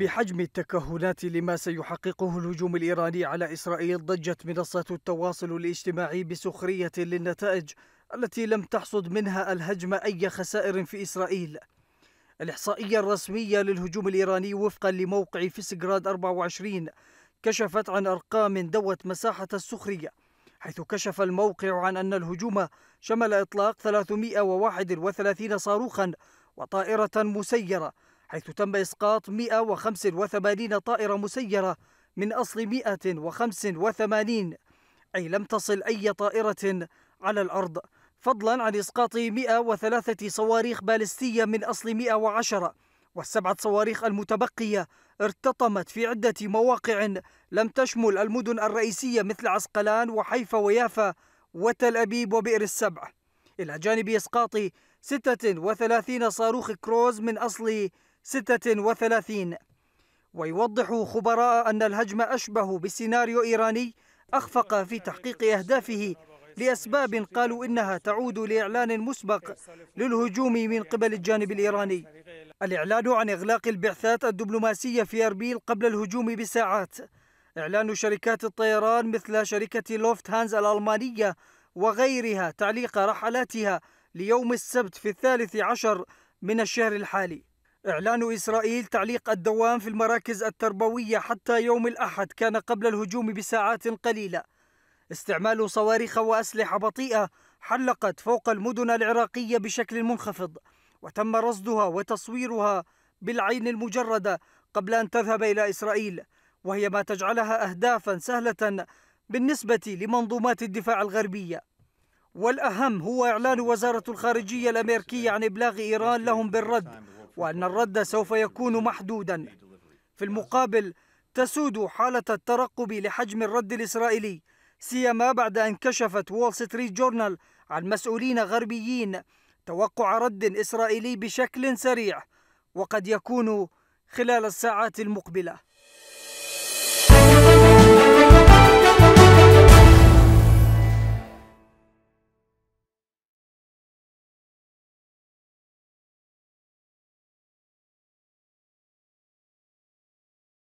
بحجم التكهنات لما سيحققه الهجوم الإيراني على إسرائيل ضجت منصات التواصل الاجتماعي بسخرية للنتائج التي لم تحصد منها الهجمة أي خسائر في إسرائيل الإحصائية الرسمية للهجوم الإيراني وفقا لموقع فيسجراد 24 كشفت عن أرقام دوت مساحة السخرية حيث كشف الموقع عن أن الهجوم شمل إطلاق 331 صاروخا وطائرة مسيرة حيث تم إسقاط 185 طائرة مسيرة من أصل 185 أي لم تصل أي طائرة على الأرض فضلا عن إسقاط 103 صواريخ بالستية من أصل 110 والسبعة صواريخ المتبقية ارتطمت في عدة مواقع لم تشمل المدن الرئيسية مثل عسقلان وحيفا ويافا وتل أبيب وبئر السبع إلى جانب إسقاط 36 صاروخ كروز من أصل 36 ويوضح خبراء أن الهجم أشبه بسيناريو إيراني أخفق في تحقيق أهدافه لأسباب قالوا إنها تعود لإعلان مسبق للهجوم من قبل الجانب الإيراني الإعلان عن إغلاق البعثات الدبلوماسية في أربيل قبل الهجوم بساعات إعلان شركات الطيران مثل شركة لوفت هانز الألمانية وغيرها تعليق رحلاتها ليوم السبت في الثالث عشر من الشهر الحالي إعلان إسرائيل تعليق الدوام في المراكز التربوية حتى يوم الأحد كان قبل الهجوم بساعات قليلة استعمال صواريخ وأسلحة بطيئة حلقت فوق المدن العراقية بشكل منخفض وتم رصدها وتصويرها بالعين المجردة قبل أن تذهب إلى إسرائيل وهي ما تجعلها أهدافا سهلة بالنسبة لمنظومات الدفاع الغربية والأهم هو إعلان وزارة الخارجية الأمريكية عن إبلاغ إيران لهم بالرد وأن الرد سوف يكون محدودا في المقابل تسود حالة الترقب لحجم الرد الإسرائيلي سيما بعد أن كشفت وول ستريت جورنال عن مسؤولين غربيين توقع رد إسرائيلي بشكل سريع وقد يكون خلال الساعات المقبله